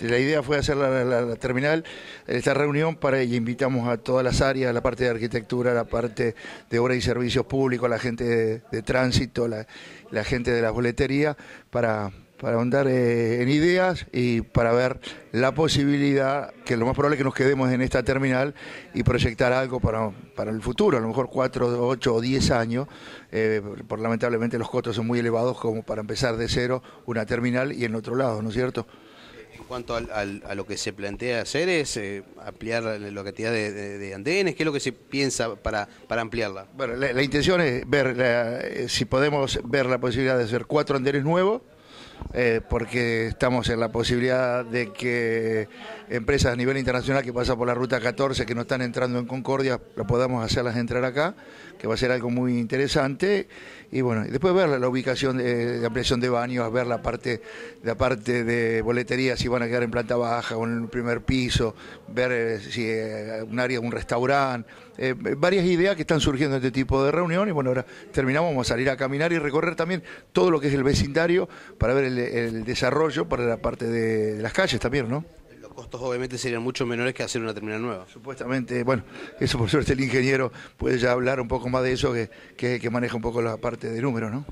Este, la idea fue hacer la, terminal, esta reunión, para y invitamos a todas las áreas, la parte de arquitectura, la parte de obra y servicios públicos, la gente de, tránsito, la, gente de la boletería, para, ahondar eh, en ideas y para ver la posibilidad, que lo más probable es que nos quedemos en esta terminal y proyectar algo para, el futuro, a lo mejor 4, 8 o 10 años, eh, por lamentablemente los costos son muy elevados como para empezar de cero una terminal y en otro lado, ¿no es cierto? en cuanto al, a lo que se plantea hacer es eh, ampliar la cantidad de, andenes, ¿qué es lo que se piensa para, para ampliarla? Bueno, la, intención es ver eh, si podemos ver la posibilidad de hacer cuatro andenes nuevos, eh, porque estamos en la posibilidad de que empresas a nivel internacional que pasan por la ruta 14, que no están entrando en Concordia, lo podamos hacerlas entrar acá, que va a ser algo muy interesante. Y bueno, después ver la ubicación de, ampliación de baños, ver la parte, la parte de boletería, si van a quedar en planta baja o en el primer piso, ver eh, si eh, un área, un restaurante, varias ideas que están surgiendo en este tipo de y Bueno, ahora terminamos, vamos a salir a caminar y recorrer también todo lo que es el vecindario para ver el, desarrollo para la parte de, las calles también, ¿no? Los costos obviamente serían mucho menores que hacer una terminal nueva. Supuestamente, bueno, eso por suerte el ingeniero puede ya hablar un poco más de eso, que, maneja un poco la parte de números, ¿no?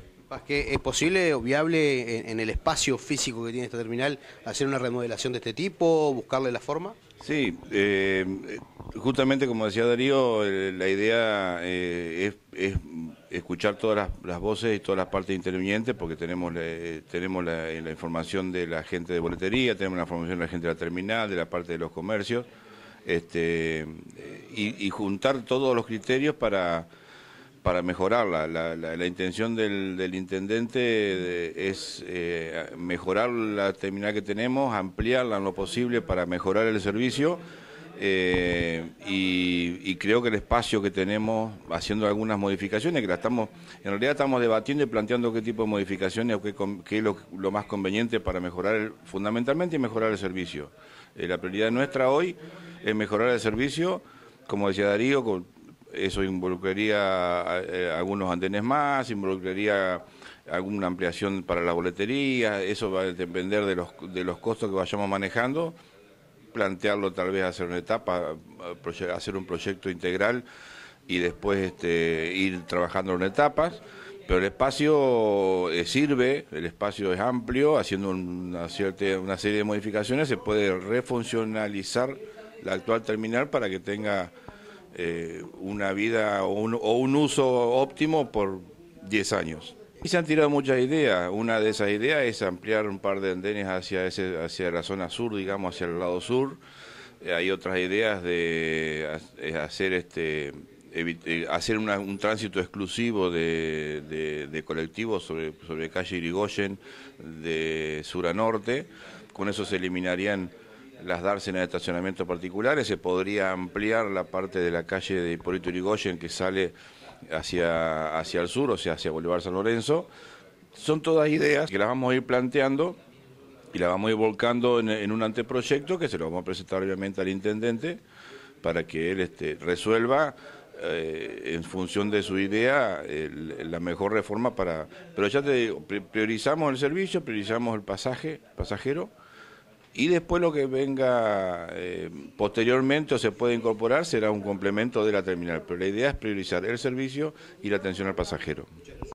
¿Es posible o viable en, el espacio físico que tiene esta terminal hacer una remodelación de este tipo, buscarle la forma? Sí, eh, justamente como decía Darío, eh, la idea eh, es escuchar todas las, voces y todas las partes intervinientes, porque tenemos, eh, tenemos eh, la, información de la gente de boletería, tenemos la información de la gente de la terminal, de la parte de los comercios, este, eh, y, juntar todos los criterios para, para mejorarla. La, intención del, intendente es mejorar la terminal que tenemos, ampliarla en lo posible para mejorar el servicio eh, y, creo que el espacio que tenemos haciendo algunas modificaciones, que la estamos, en realidad estamos debatiendo y planteando qué tipo de modificaciones o qué, es lo, más conveniente para mejorar fundamentalmente y mejorar el servicio. Eh, la prioridad nuestra hoy es mejorar el servicio, como decía Darío, eso involucraría eh, algunos andenes más, involucraría alguna ampliación para la boletería, eso va a depender de los, de los costos que vayamos manejando plantearlo tal vez hacer una etapa, hacer un proyecto integral y después este, ir trabajando en etapas. Pero el espacio eh, sirve, el espacio es amplio, haciendo una, cierta, una serie de modificaciones se puede refuncionalizar la actual terminal para que tenga eh, una vida o un, o un uso óptimo por 10 años. Y se han tirado muchas ideas. Una de esas ideas es ampliar un par de andenes hacia, ese, hacia la zona sur, digamos, hacia el lado sur. Eh, hay otras ideas de eh, hacer este eh, hacer un tránsito exclusivo de, colectivos sobre, calle Irigoyen de sur a norte. Con eso se eliminarían las dársenas de estacionamiento particulares, se podría ampliar la parte de la calle de Hipólito Irigoyen que sale hacia, hacia el sur, o sea, hacia Bolívar San Lorenzo. Son todas ideas que las vamos a ir planteando y las vamos a ir volcando en, un anteproyecto que se lo vamos a presentar obviamente al intendente para que él este, resuelva eh, en función de su idea la mejor reforma para... Pero ya te digo, priorizamos el servicio, priorizamos el pasaje, pasajero y después lo que venga eh, posteriormente o se puede incorporar será un complemento de la terminal. Pero la idea es priorizar el servicio y la atención al pasajero.